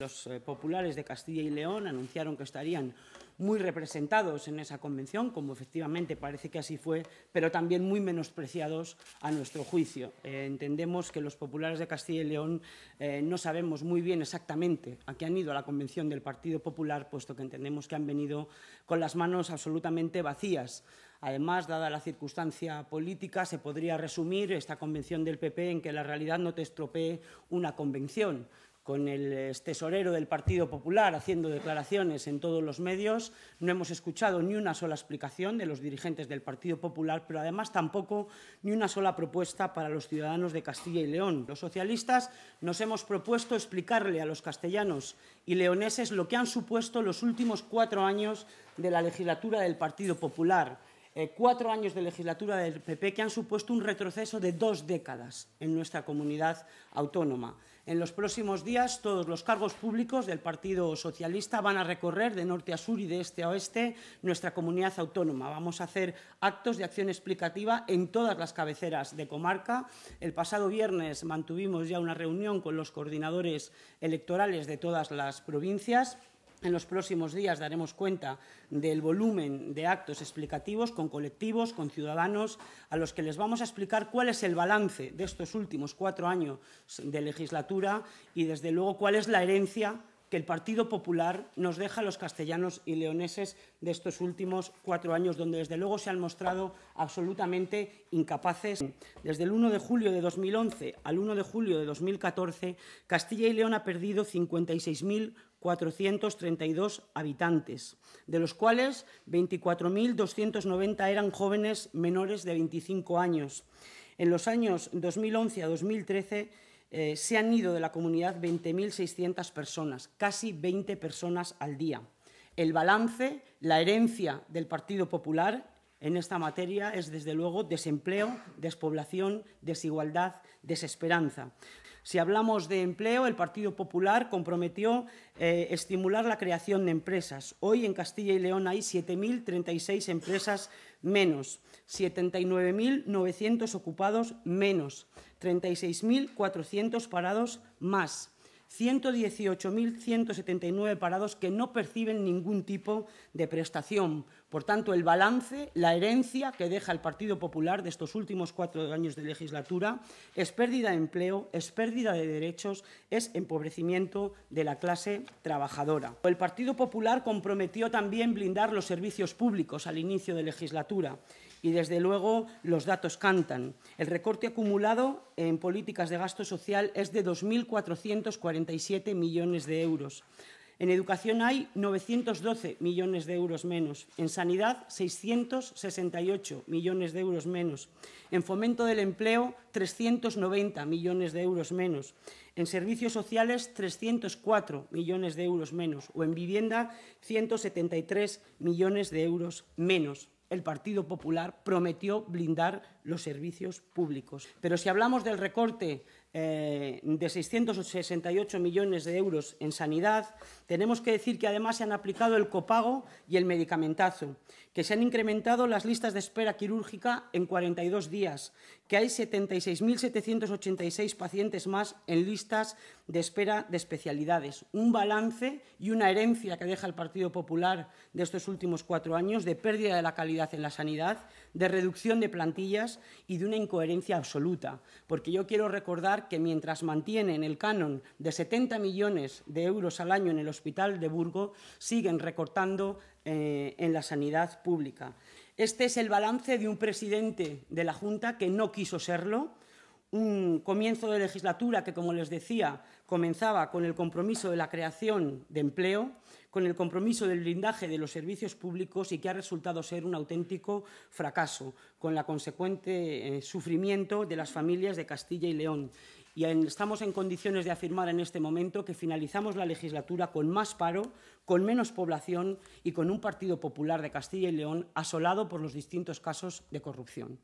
Los eh, populares de Castilla y León anunciaron que estarían muy representados en esa convención, como efectivamente parece que así fue, pero también muy menospreciados a nuestro juicio. Eh, entendemos que los populares de Castilla y León eh, no sabemos muy bien exactamente a qué han ido a la convención del Partido Popular, puesto que entendemos que han venido con las manos absolutamente vacías. Además, dada la circunstancia política, se podría resumir esta convención del PP en que la realidad no te estropee una convención con el este, tesorero del Partido Popular haciendo declaraciones en todos los medios. No hemos escuchado ni una sola explicación de los dirigentes del Partido Popular, pero además tampoco ni una sola propuesta para los ciudadanos de Castilla y León. Los socialistas nos hemos propuesto explicarle a los castellanos y leoneses lo que han supuesto los últimos cuatro años de la legislatura del Partido Popular eh, cuatro años de legislatura del PP que han supuesto un retroceso de dos décadas en nuestra comunidad autónoma. En los próximos días, todos los cargos públicos del Partido Socialista van a recorrer de norte a sur y de este a oeste nuestra comunidad autónoma. Vamos a hacer actos de acción explicativa en todas las cabeceras de comarca. El pasado viernes mantuvimos ya una reunión con los coordinadores electorales de todas las provincias. En los próximos días daremos cuenta del volumen de actos explicativos con colectivos, con ciudadanos, a los que les vamos a explicar cuál es el balance de estos últimos cuatro años de legislatura y, desde luego, cuál es la herencia que el Partido Popular nos deja a los castellanos y leoneses de estos últimos cuatro años, donde desde luego se han mostrado absolutamente incapaces. Desde el 1 de julio de 2011 al 1 de julio de 2014, Castilla y León ha perdido 56.000 432 habitantes, de los cuales 24.290 eran jóvenes menores de 25 años. En los años 2011 a 2013 eh, se han ido de la comunidad 20.600 personas, casi 20 personas al día. El balance, la herencia del Partido Popular en esta materia es, desde luego, desempleo, despoblación, desigualdad, desesperanza. Si hablamos de empleo, el Partido Popular comprometió eh, estimular la creación de empresas. Hoy en Castilla y León hay 7.036 empresas menos, 79.900 ocupados menos, 36.400 parados más. 118.179 parados que no perciben ningún tipo de prestación, por tanto, el balance, la herencia que deja el Partido Popular de estos últimos cuatro años de legislatura es pérdida de empleo, es pérdida de derechos, es empobrecimiento de la clase trabajadora. El Partido Popular comprometió también blindar los servicios públicos al inicio de legislatura y desde luego los datos cantan. El recorte acumulado en políticas de gasto social es de 2.447 millones de euros. En educación hay 912 millones de euros menos, en sanidad 668 millones de euros menos, en fomento del empleo 390 millones de euros menos, en servicios sociales 304 millones de euros menos o en vivienda 173 millones de euros menos el Partido Popular prometió blindar los servicios públicos. Pero si hablamos del recorte eh, de 668 millones de euros en sanidad, tenemos que decir que además se han aplicado el copago y el medicamentazo, que se han incrementado las listas de espera quirúrgica en 42 días, que hay 76.786 pacientes más en listas de espera de especialidades, un balance y una herencia que deja el Partido Popular de estos últimos cuatro años de pérdida de la calidad en la sanidad, de reducción de plantillas y de una incoherencia absoluta, porque yo quiero recordar que mientras mantienen el canon de 70 millones de euros al año en el Hospital de Burgo, siguen recortando eh, en la sanidad pública. Este es el balance de un presidente de la Junta que no quiso serlo, un comienzo de legislatura que, como les decía, comenzaba con el compromiso de la creación de empleo, con el compromiso del blindaje de los servicios públicos y que ha resultado ser un auténtico fracaso, con la consecuente eh, sufrimiento de las familias de Castilla y León. Y estamos en condiciones de afirmar en este momento que finalizamos la legislatura con más paro, con menos población y con un Partido Popular de Castilla y León asolado por los distintos casos de corrupción.